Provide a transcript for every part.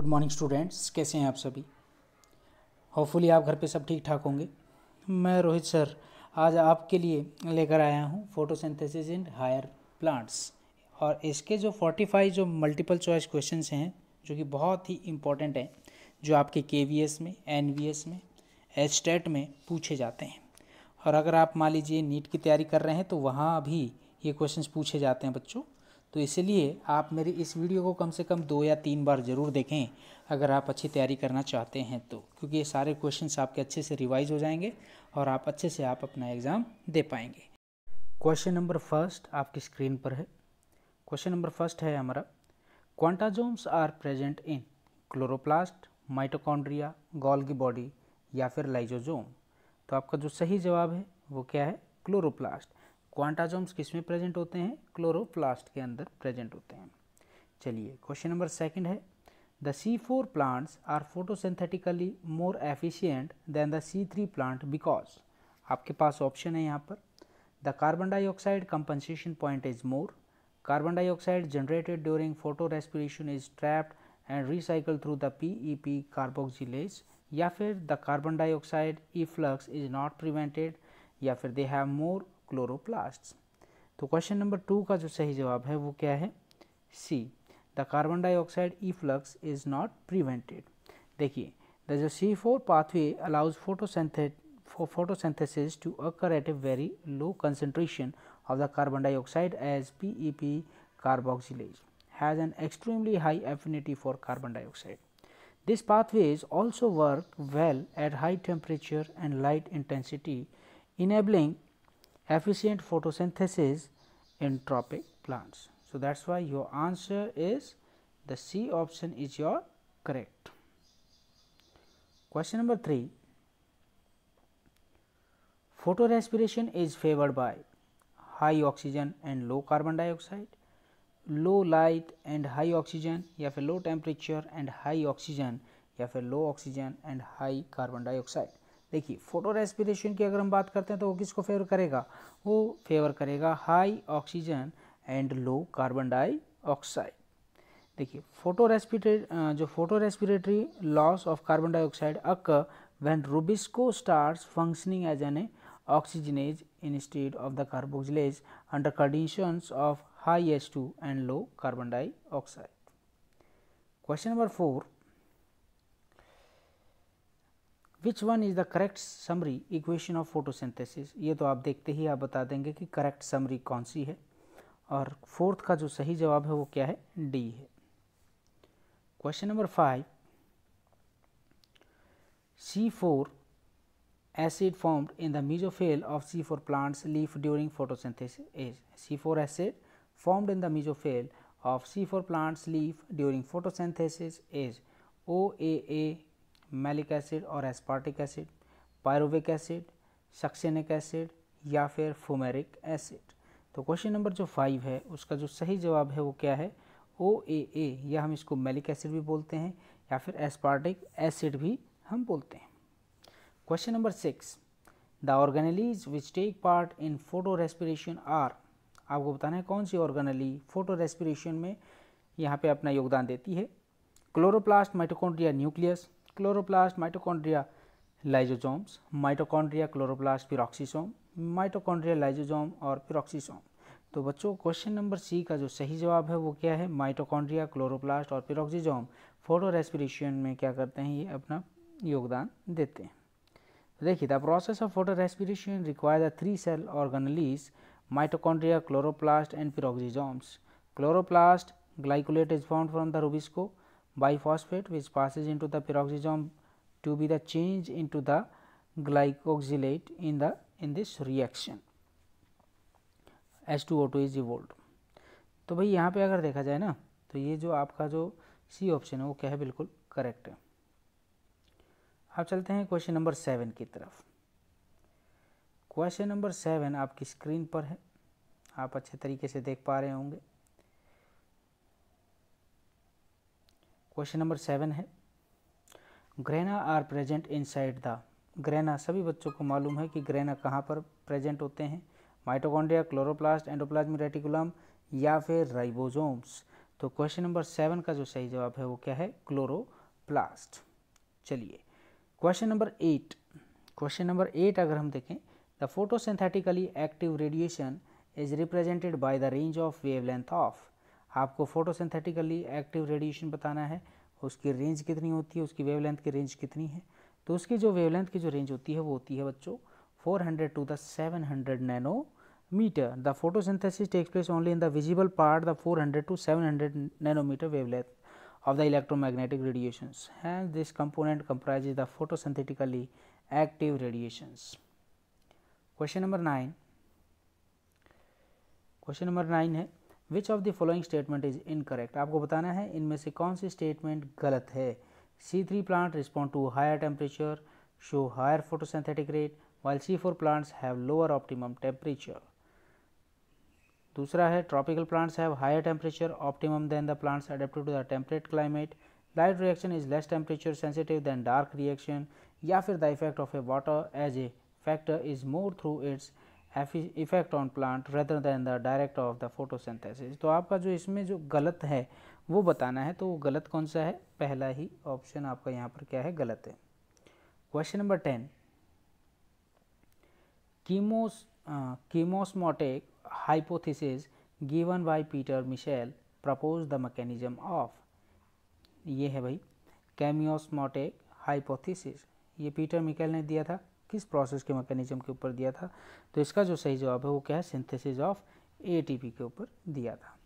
Good morning students कैसे हैं आप सभी होपफुली आप घर पे सब ठीक ठाक होंगे मैं रोहित सर आज आपके लिए लेकर आया हूँ फोटोसिंथेसिस इन हायर प्लांट्स और इसके जो 45 जो मल्टीपल चॉइस क्वेश्चन हैं जो कि बहुत ही इम्पॉर्टेंट हैं जो आपके के में एन में एच में पूछे जाते हैं और अगर आप मान लीजिए नीट की तैयारी कर रहे हैं तो वहाँ भी ये क्वेश्चंस पूछे जाते हैं बच्चों तो इसलिए आप मेरी इस वीडियो को कम से कम दो या तीन बार ज़रूर देखें अगर आप अच्छी तैयारी करना चाहते हैं तो क्योंकि ये सारे क्वेश्चंस आपके अच्छे से रिवाइज हो जाएंगे और आप अच्छे से आप अपना एग्ज़ाम दे पाएंगे क्वेश्चन नंबर फर्स्ट आपकी स्क्रीन पर है क्वेश्चन नंबर फर्स्ट है हमारा quantasomes are present in chloroplast mitochondria Golgi body या फिर लाइजोजोम तो आपका जो सही जवाब है वो क्या है क्लोरोप्लास्ट क्वांटाजोम्स किस में प्रेजेंट होते हैं क्लोरोप्लास्ट के अंदर प्रेजेंट होते हैं चलिए क्वेश्चन नंबर सेकंड है the C four plants are photosynthetically more efficient than the C three plant because आपके पास ऑप्शन है यहाँ पर the carbon dioxide compensation point is more carbon dioxide generated during photo respiration is trapped and recycle through the P E P carboxylase या फिर the carbon dioxide efflux is not prevented या फिर they have more chloroplast तो question number two का जो सही जवाब है वो क्या है C the carbon dioxide efflux is not prevented देखिए द जो C four pathway allows photosynthesis to occur at a very low concentration of the carbon dioxide as P E P carboxylase has an extremely high affinity for carbon dioxide this pathway is also work well at high temperature and light intensity enabling efficient photosynthesis in tropic plants. So, that is why your answer is the C option is your correct. Question number 3 Photorespiration is favored by high oxygen and low carbon dioxide, low light and high oxygen, you have a low temperature and high oxygen, you have a low oxygen and high carbon dioxide. देखिए photorespiration की अगर हम बात करते हैं तो वो किसको फेवर करेगा वो फेवर करेगा high oxygen and low carbon dioxide देखिए फोटो जो photorespiratory loss of carbon dioxide occur when rubisco starts functioning as an oxygenase instead of the carboxylase under conditions of high S two and low carbon dioxide question number four which one is the correct summary equation of photosynthesis ये तो आप देखते ही आप बता देंगे कि correct summary कौन सी है और फोर्थ का जो सही जवाब है वो क्या है डी है question number five C four acid form in the mesophyll of C four plants leaf during is C four acid form in the mesophyll of C four plants leaf during photosynthesis is O A malic acid और aspartic acid pyruvic acid succinic acid या फिर fumaric acid तो question number जो five है उसका जो सही जवाब है वो क्या है ओ ए ए या हम इसको मेलिक एसिड भी बोलते हैं या फिर एस्पार्टिक एसिड भी हम बोलते हैं question number six the organelles which take part in photorespiration are आपको बताना है कौन सी ऑर्गेनली फोटो रेस्पिरेशन में यहाँ पे अपना योगदान देती है chloroplast mitochondria nucleus chloroplast mitochondria lysosomes mitochondria chloroplast peroxisome mitochondria lysosome और पिरोक्सीसोम तो बच्चों क्वेश्चन नंबर सी का जो सही जवाब है वो क्या है माइटोकॉन्ड्रिया क्लोरोप्लास्ट और पिरोक्सीजोम फोटो रेस्पिरेशन में क्या करते हैं ये अपना योगदान देते हैं तो देखिए the process of photorespiration require the three cell organelles mitochondria chloroplast and peroxisomes chloroplast glycolate is found from the rubisco biphosphate which passes into the peroxisome to be the change into the glycoxylate in the in this reaction H2O2 is evolved. तो भाई यहाँ पे अगर देखा जाए ना तो ये जो आपका जो सी ऑप्शन है वो क्या है बिल्कुल करेक्ट है आप चलते हैं क्वेश्चन नंबर सेवन की तरफ क्वेश्चन नंबर सेवन आपकी स्क्रीन पर है आप अच्छे तरीके से देख पा रहे होंगे क्वेश्चन नंबर सेवन है grana are present inside the grana सभी बच्चों को मालूम है कि ग्रहना कहाँ पर प्रेजेंट होते हैं माइटोकॉन्ड्रिया क्लोरोप्लास्ट एंडोप्लाज्मिक रेटिकुलम या फिर राइबोसोम्स तो क्वेश्चन नंबर सेवन का जो सही जवाब है वो क्या है क्लोरोप्लास्ट चलिए question number eight question number eight अगर हम देखें the photosynthetically active radiation is represented by the range of wavelength of आपको फोटोसिंथेटिकली एक्टिव रेडिएशन बताना है उसकी रेंज कितनी होती है उसकी वेवलेंथ की रेंज कितनी है तो उसकी जो वेवलेंथ की जो रेंज होती है वो होती है बच्चों 400 to the 700 nanometre the photosynthesis takes place only in the visible part the 400 to 700 nanometre wavelength of the electromagnetic radiation and this component comprise the photosynthetically active radiations question number nine question number nine है which of the following statement is incorrect आपको बताना है इनमें से कौन सी statement गलत है C three plant respond to higher temperature show higher photosynthetic rate while C four plants have lower optimum temperature दूसरा है tropical plants have higher temperature optimum than the plants adapted to the temperate climate light reaction is less temperature sensitive than dark reaction या फिर the effect of a water as a factor is more through its effect on plant rather than the direct of the photosynthesis तो आपका जो इसमें जो गलत है वो बताना है तो वो गलत कौन सा है पहला ही ऑप्शन आपका यहाँ पर क्या है गलत है question number ten chemos chemiosmotic hypothesis given by Peter Mitchell propose the mechanism of ये है भाई कैमियोसमोटिक हाइपोथिसिस ये पीटर मिकेल ने दिया था किस प्रोसेस के मैकेनिज्म के ऊपर दिया था तो इसका जो सही जवाब है वो क्या है सिंथेसिस ऑफ एटीपी के ऊपर दिया था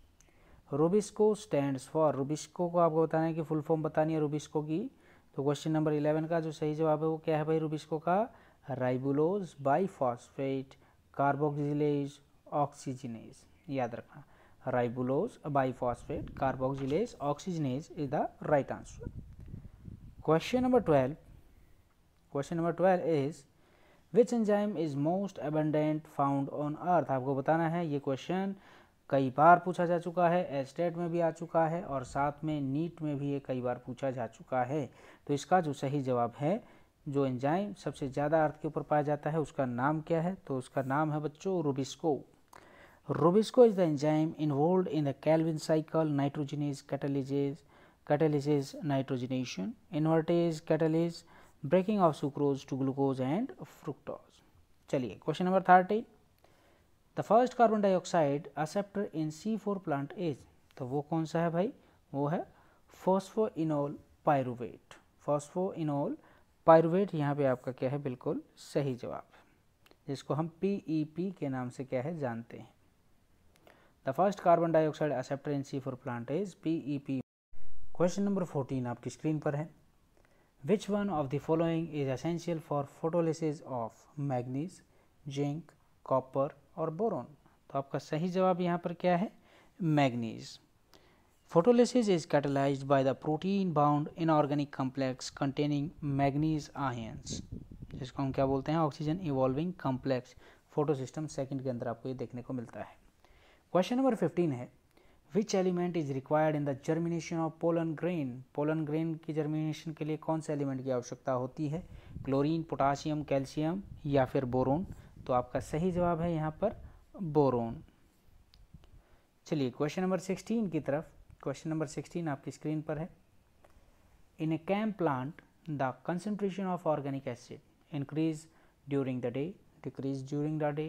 रुबिस्को स्टैंड फॉर रोबिस्को को आपको बताना है कि फुल फॉर्म बतानी है रोबिस्को की तो क्वेश्चन नंबर इलेवन का जो सही जवाब है वो क्या है भाई रोबिस्को का राइबुलोज बाईफॉस्फेट कार्बोक्सिलेज ऑक्सीजनेज याद रखना ribulose biphosphate carboxylase oxygenase is the right answer question number twelve question number twelve is which enzyme is most abundant found on earth आपको बताना है ये क्वेश्चन कई बार पूछा जा चुका है एस्टेट में भी आ चुका है और साथ में नीट में भी ये कई बार पूछा जा चुका है तो इसका जो सही जवाब है जो एंजाइम सबसे ज़्यादा अर्थ के ऊपर पाया जाता है उसका नाम क्या है तो उसका नाम है बच्चों rubisco rubisco is the enzyme involve in the Calvin cycle nitrogenase catalyses catalyse nitrogenation invertase catalyse breaking of sucrose to glucose and fructose चलिए question number thirty the first carbon dioxide acceptor in C four plant is तो वो कौन सा है भाई वो है phosphoenol pyruvate enol pyruvate यहाँ पे आपका क्या है बिल्कुल सही जवाब जिसको हम पी ई पी के नाम से क्या है जानते हैं the first carbon dioxide acceptor in C four plant is P question number fourteen आपकी स्क्रीन पर है Which one of the following is essential for photolysis of manganese, zinc copper और बोरोन तो आपका सही जवाब यहाँ पर क्या है manganese photolysis is catalyse by the protein bound inorganic complex containing manganese ions जिसको हम क्या बोलते हैं oxygen evolving complex photosystem second के अंदर आपको ये देखने को मिलता है क्वेश्चन नंबर फिफ्टीन है which element is required in the germination of pollen grain pollen grain की जर्मिनेशन के लिए कौन से एलिमेंट की आवश्यकता होती है क्लोरीन पोटासियम कैल्शियम या फिर बोरोन तो आपका सही जवाब है यहाँ पर बोरोन चलिए क्वेश्चन नंबर सिक्सटीन की तरफ क्वेश्चन नंबर सिक्सटीन आपकी स्क्रीन पर है in a CAM plant the concentration of organic acid increase during the day decrease during the day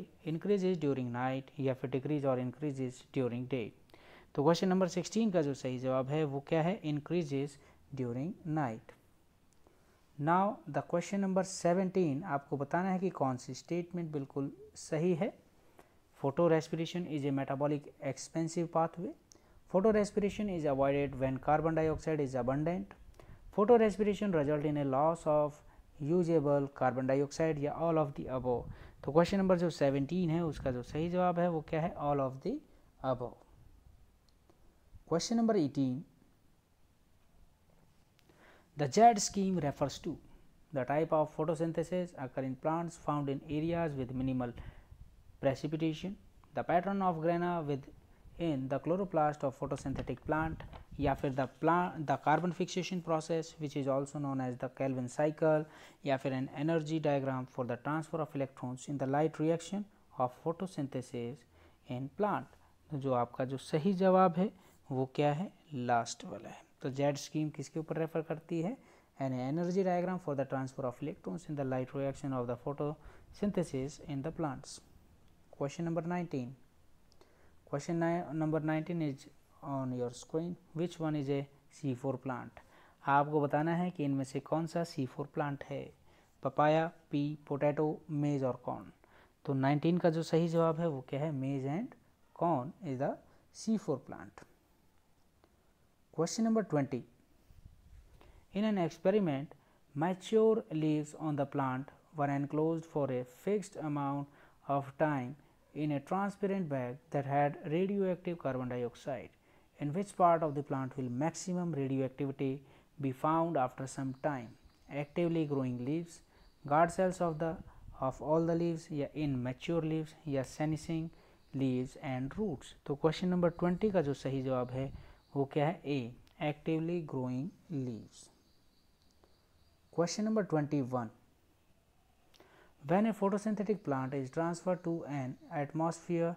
is during night या फिर डिक्रीज और इज ड्यूरिंग डे तो question number sixteen का जो सही जवाब है वो क्या है increases during night now the question number seventeen आपको बताना है कि कौन सी स्टेटमेंट बिल्कुल सही है photo respiration is a metabolic expensive pathway photo respiration is avoided when carbon dioxide is abundant photorespiration result in a loss of usable carbon dioxide या all of the above तो question number जो seventeen है उसका जो सही जवाब है वो क्या है all of the above Question number 18. The Z scheme refers to the type of photosynthesis occur in plants found in areas with minimal precipitation, the pattern of grana within the chloroplast of photosynthetic plant या फिर the plan the carbon fixation process which is also known as the Calvin cycle या फिर an energy diagram for the transfer of electrons in the light reaction of photosynthesis in plant जो आपका जो सही जवाब है वो क्या है लास्ट वाला है तो जेड स्कीम किसके ऊपर रेफर करती है an energy diagram for the transfer of electrons in the light reaction of the photosynthesis in the plants question number nineteen question number nineteen is on your screen which one is a C four plant आपको बताना है कि इनमें से कौन सा C four plant है papaya P potato maize और कॉर्न तो नाइनटीन का जो सही जवाब है वो क्या है maize and corn is the C four plant Question number 20. In an experiment, mature leaves on the plant were enclosed for a fixed amount of time in a transparent bag that had radioactive carbon dioxide. In which part of the plant will maximum radioactivity be found after some time? Actively growing leaves, guard cells of the of all the leaves Yeah, in mature leaves, या senescing leaves and roots. So, question number 20 का जो सही जवाब है वो क्या है A actively growing leaves question number twenty one when a photosynthetic plant is transfer to an atmosphere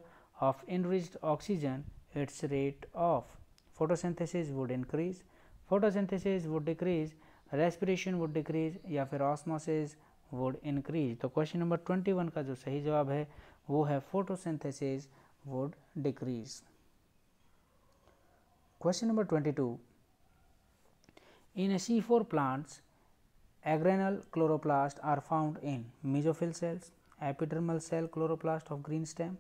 of enrich oxygen its rate of photosynthesis would increase photosynthesis would decrease respiration would decrease या फिर osmosis would increase तो question number twenty one का जो सही जवाब है वो है photosynthesis would decrease Question number 22 In SE4 plants, agranal chloroplast are found in mesophyll cells, epidermal cell chloroplast of green stem,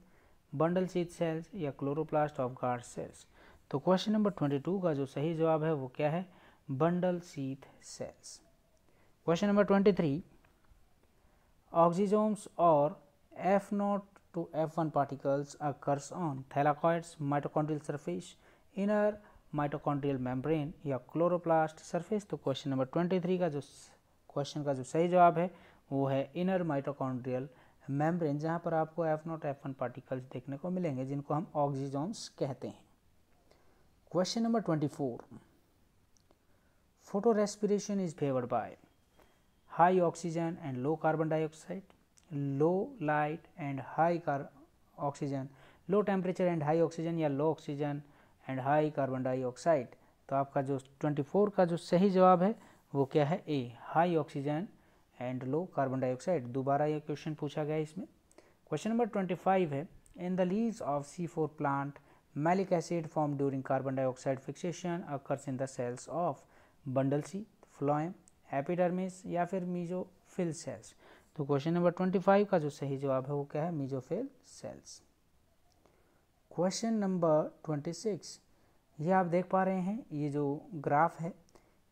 bundle sheath cells या chloroplast of guard cells तो question number 22 का जो सही जवाब है वो क्या है bundle sheath cells question number 23 oxysomes और F naught to F one particles occurs on thylakoids mitochondrial surface inner mitochondrial membrane या क्लोरोप्लास्ट सरफेस तो क्वेश्चन नंबर ट्वेंटी थ्री का जो क्वेश्चन का जो सही जवाब है वो है इनर माइटोकॉन्ड्रियल मेम्ब्रेन जहाँ पर आपको F naught F one particles देखने को मिलेंगे जिनको हम ऑक्सीजोन्स कहते हैं question number twenty four photo respiration is favoured by high oxygen and low carbon dioxide low light and high car oxygen low temperature and high oxygen या low oxygen and high carbon dioxide तो आपका जो 24 का जो सही जवाब है वो क्या है A high oxygen and low carbon dioxide दोबारा ये क्वेश्चन पूछा गया इसमें क्वेश्चन नंबर 25 है in the leaves of C four plant malic acid form during carbon dioxide fixation occurs in the cells of bundle sheath phloem epidermis या फिर mesophyll cells तो question number twenty का जो सही जवाब है वो क्या है mesophyll cells question number twenty six ये आप देख पा रहे हैं ये जो ग्राफ है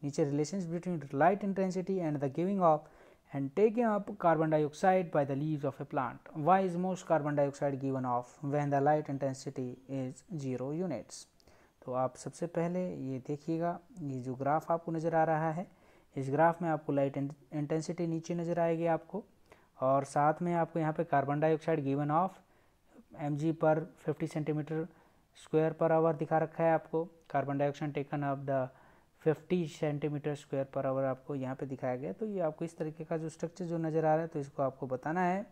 नीचे relation between light intensity and the giving off and taking up carbon dioxide by the leaves of a plant why is most carbon dioxide given off when the light intensity is zero units तो आप सबसे पहले ये देखिएगा ये जो graph आपको नज़र आ रहा है इस ग्राफ में आपको लाइट इंटेंसिटी नीचे नज़र आएगी आपको और साथ में आपको यहाँ पर carbon dioxide given off M पर 50 सेंटीमीटर स्क्वायर पर आवर दिखा रखा है आपको carbon dioxide taken off the 50 centimetre square per hour आपको यहाँ पे दिखाया गया तो ये आपको इस तरीके का जो स्ट्रक्चर जो नज़र आ रहा है तो इसको आपको बताना है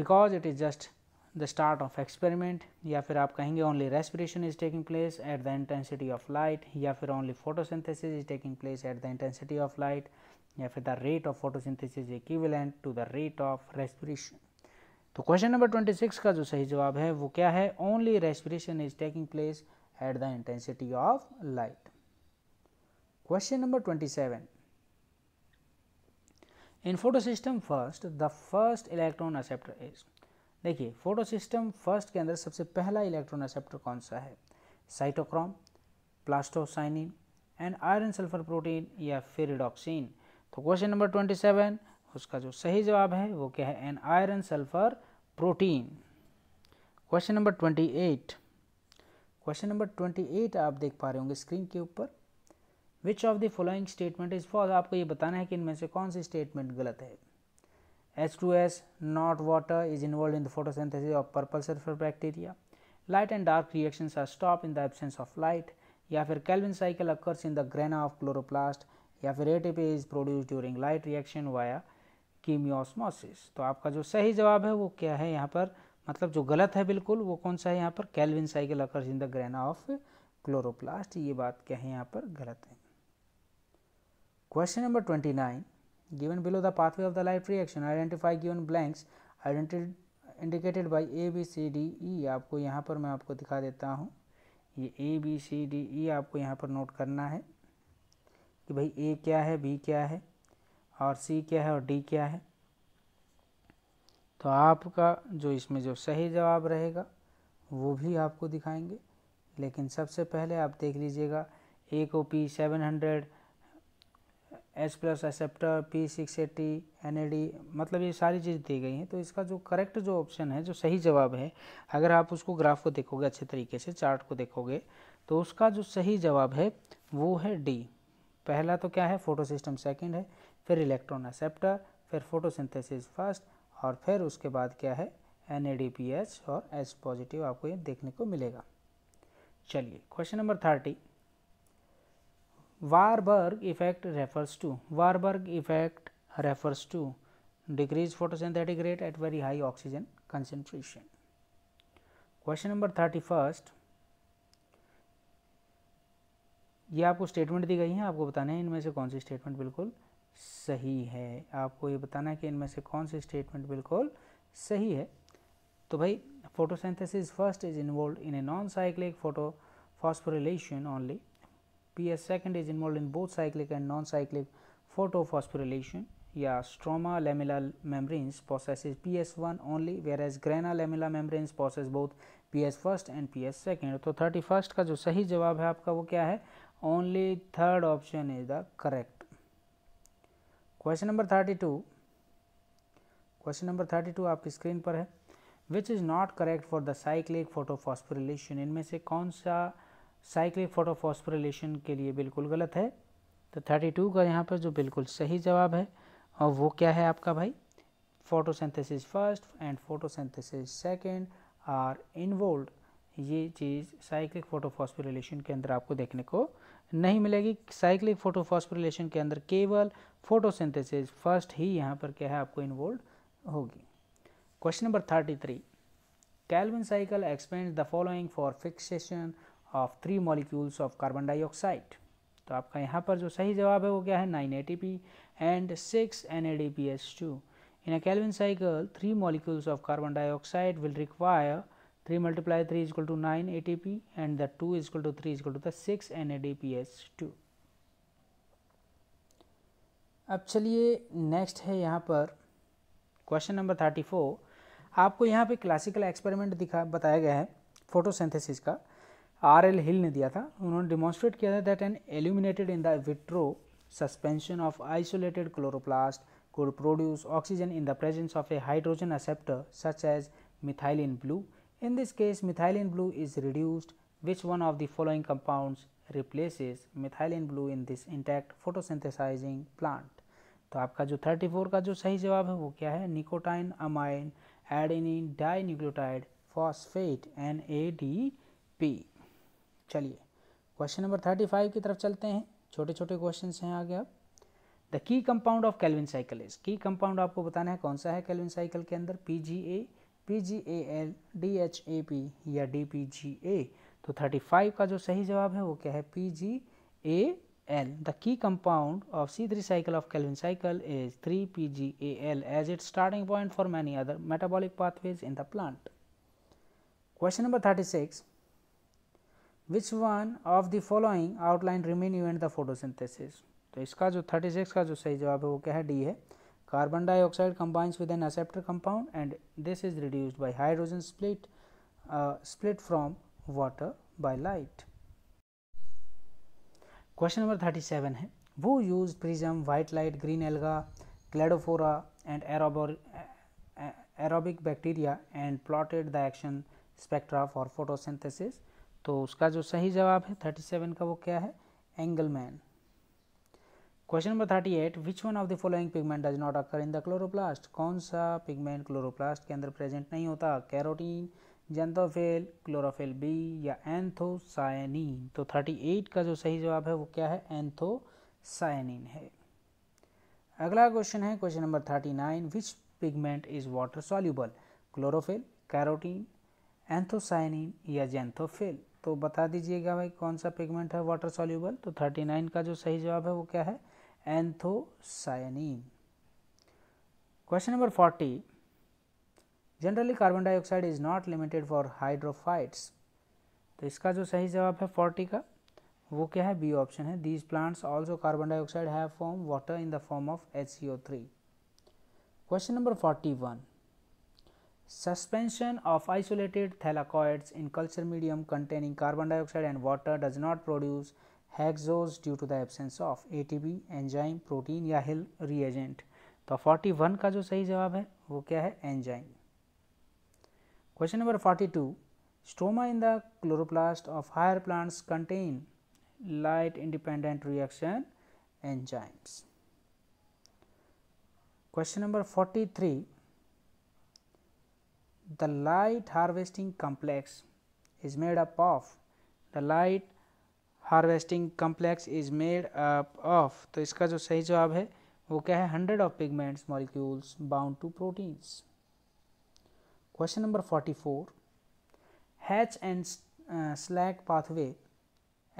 because it is just the start of experiment या फिर आप कहेंगे only respiration is taking place at the intensity of light या फिर only photosynthesis is taking place at the intensity of light या फिर the rate of photosynthesis equivalent to the rate of respiration तो question number twenty six का जो सही जवाब है वो क्या है only respiration is taking place at the intensity of light question number twenty seven in photo system first the first electron acceptor is देखिए फोटो सिस्टम फर्स्ट के अंदर सबसे पहला इलेक्ट्रॉन एक्सेप्टर कौन सा है cytochrome plastocyanin and iron sulphur protein या redoxin तो क्वेश्चन नंबर ट्वेंटी सेवन उसका जो सही जवाब है वो क्या है an iron sulphur protein question number twenty eight question number twenty eight आप देख पा रहे होंगे स्क्रीन के ऊपर which of the following statement is false आपको ये बताना है कि इनमें से कौन सी स्टेटमेंट गलत है H two S not water is involve in the photosynthesis of purple sulphur bacteria light and dark reaction are stop in the absence of light या फिर Calvin cycle occurs in the grana of chloroplast या फिर A is produce during light reaction via chemiosmosis तो आपका जो सही जवाब है वो क्या है यहाँ पर मतलब जो गलत है बिल्कुल वो कौन सा है यहाँ पर Calvin cycle occurs in the grana of chloroplast ये बात क्या है यहाँ पर गलत है question number twenty nine given below the pathway of the life reaction identify given blanks indented indicated by A B C D E आपको यहाँ पर मैं आपको दिखा देता हूँ ये ए बी सी डी ई आपको यहाँ पर नोट करना है कि भाई ए क्या है बी क्या है और सी क्या है और डी क्या है तो आपका जो इसमें जो सही जवाब रहेगा वो भी आपको दिखाएंगे लेकिन सबसे पहले आप देख लीजिएगा ए को P seven hundred H plus acceptor P six eighty N A D मतलब ये सारी चीज़ दी गई हैं तो इसका जो करेक्ट जो ऑप्शन है जो सही जवाब है अगर आप उसको ग्राफ को देखोगे अच्छे तरीके से चार्ट को देखोगे तो उसका जो सही जवाब है वो है डी पहला तो क्या है फोटो सिस्टम सेकेंड है फिर इलेक्ट्रॉन एक्सेप्टर फिर फोटोसिंथेसिस फर्स्ट और फिर उसके बाद क्या है एन और एच पॉजिटिव आपको ये देखने को मिलेगा चलिए question number thirty Warburg effect refers to Warburg effect refers to decrease photosynthetic rate at very high oxygen concentration question number thirty first ये आपको स्टेटमेंट दी गई हैं आपको बताना है इनमें से कौन सी स्टेटमेंट बिल्कुल सही है आपको ये बताना है कि इनमें से कौन सी स्टेटमेंट बिल्कुल सही है तो भाई photosynthesis first is involve in a non cyclic photo phosphorylation only P S second is involve in both cyclic and non cyclic photo phosphorylation या stroma lamella as grana lamella membranes process both P S first and P S second तो thirty first का जो सही जवाब है आपका वो क्या है only third option is the correct question number thirty two question number thirty to आपकी स्क्रीन पर है which is not correct for the cyclic photophosphorylation इनमें से कौन सा साइक्लिक फोटोफॉस्फोरिलेशन के लिए बिल्कुल गलत है तो थर्टी टू का यहाँ पर जो बिल्कुल सही जवाब है और वो क्या है आपका भाई photosynthesis first and photosynthesis second are involved ये चीज़ साइक्लिक फोटोफॉस्फोरिलेशन के अंदर आपको देखने को नहीं मिलेगी साइक्लिक फोटोफॉस्फोरिलेशन के अंदर केवल फोटोसिंथेसिस फर्स्ट ही यहाँ पर क्या है आपको इन्वॉल्व होगी question number thirty three Calvin cycle expend the following for fixation of three molecules of carbon dioxide तो आपका यहाँ पर जो सही जवाब है वो क्या है nine A T P and six N A D P S two in a Calvin cycle three molecules of carbon dioxide will require three multiply three equal to nine A T P and the two equal to three equal to the six N A D P S two अब चलिए next है यहाँ पर question number thirty four आपको यहाँ पे classical experiment दिखा बताया गया है फोटोसिंथेसिस का आर एल हिल ने दिया था उन्होंने डिमॉन्स्ट्रेट किया था that an illuminated in the vitro suspension of isolated chloroplast could produce oxygen in the presence of a hydrogen acceptor such as methylene blue in this case methylene blue is reduced which one of the following compounds replaces methylene blue in this intact photosynthesizing plant तो आपका जो 34 का जो सही जवाब है वो क्या है nicotinamide di dinucleotide phosphate N A D P चलिए क्वेश्चन नंबर 35 की तरफ चलते हैं छोटे छोटे क्वेश्चन हैं आगे अब the key compound of Calvin cycle is key compound आपको बताना है कौन सा है कैलविन साइकिल के अंदर P G A P G A L D H A P या डी पी जी ए तो 35 का जो सही जवाब है वो क्या है P G A L. The key compound of C3 cycle of Kelvin cycle is 3PGAL as its starting point for many other metabolic pathways in the plant. Question number 36 Which one of the following outline remain in the photosynthesis? तो इसका जो 36 का जो सही जवाब है वो क्या है डी है carbon dioxide combines with an acceptor compound and this is reduced by hydrogen split split from water by light. Question number thirty seven है वो use prism white light green alga Cladophora and aerobic bacteria and plotted the action spectra for photosynthesis तो उसका जो सही जवाब है thirty seven का वो क्या है Engelmann question number thirty eight which one of the following pigment does not occur in the chloroplast कौन सा पिगमेंट क्लोरोप्लास्ट के अंदर प्रेजेंट नहीं होता कैरोटीन जेंथोफेल क्लोरोफेल बी या एंथोसायनिन तो 38 का जो सही जवाब है वो क्या है एंथोसायनिन है अगला क्वेश्चन है question number 39 which pigment is water soluble chlorophyll carotene anthocyanin या जेंथोफिल तो बता दीजिएगा भाई कौन सा पिगमेंट है वाटर सॉल्यूबल तो 39 का जो सही जवाब है वो क्या है anthocyanin question number forty generally carbon dioxide is not limited for hydrophytes तो इसका जो सही जवाब है फोर्टी का वो क्या है बी ऑप्शन है these plants also carbon dioxide है from water in the form of H C O three question number forty one suspension of isolated thylakoids in culture medium containing carbon dioxide and water does not produce hexose due to the absence of A T B enzyme protein या Hill reagent तो forty one का जो सही जवाब है वो क्या है enzyme Question number 42 Stroma in the chloroplast of higher plants contain light independent reaction enzymes. Question number 43 The light harvesting complex is made up of the light harvesting complex is made up of. तो इसका जो सही जवाब है वो क्या है hundred of pigments question number 44 Hatch and Slack pathway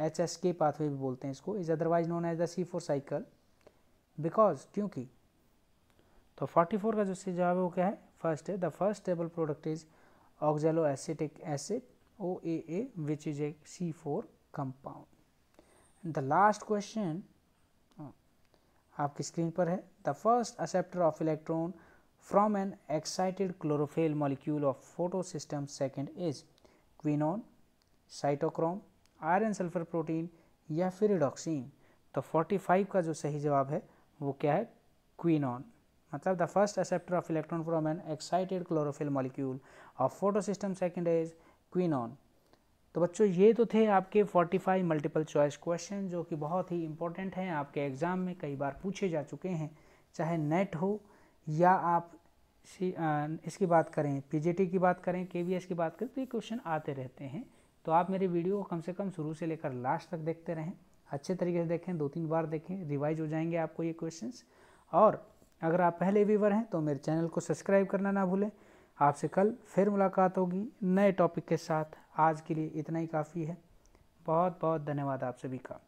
H S K pathway भी बोलते हैं इसको is otherwise known as the four cycle because क्योंकि तो 44 का जो सही जवाब है वो क्या है फर्स्ट है the first stable product is oxaloacetic acid O A A which is a C four compound the last question आपकी स्क्रीन पर है the first acceptor of electron from an excited chlorophyll molecule of photosystem second is quinone, cytochrome iron sulphur protein या ferredoxin तो 45 का जो सही जवाब है वो क्या है क्विनॉन मतलब the first acceptor of electron from an excited chlorophyll molecule of photosystem second is quinone तो बच्चों ये तो थे आपके 45 मल्टीपल चॉइस क्वेश्चन जो कि बहुत ही इंपॉर्टेंट हैं आपके एग्ज़ाम में कई बार पूछे जा चुके हैं चाहे नेट हो या आप इसकी बात करें पीजीटी की बात करें केवीएस की बात करें तो ये क्वेश्चन आते रहते हैं तो आप मेरे वीडियो को कम से कम शुरू से लेकर लास्ट तक देखते रहें अच्छे तरीके से देखें दो तीन बार देखें रिवाइज हो जाएंगे आपको ये क्वेश्चंस और अगर आप पहले व्यूवर हैं तो मेरे चैनल को सब्सक्राइब करना ना भूलें आपसे कल फिर मुलाकात होगी नए टॉपिक के साथ आज के लिए इतना ही काफ़ी है बहुत बहुत धन्यवाद आप सभी का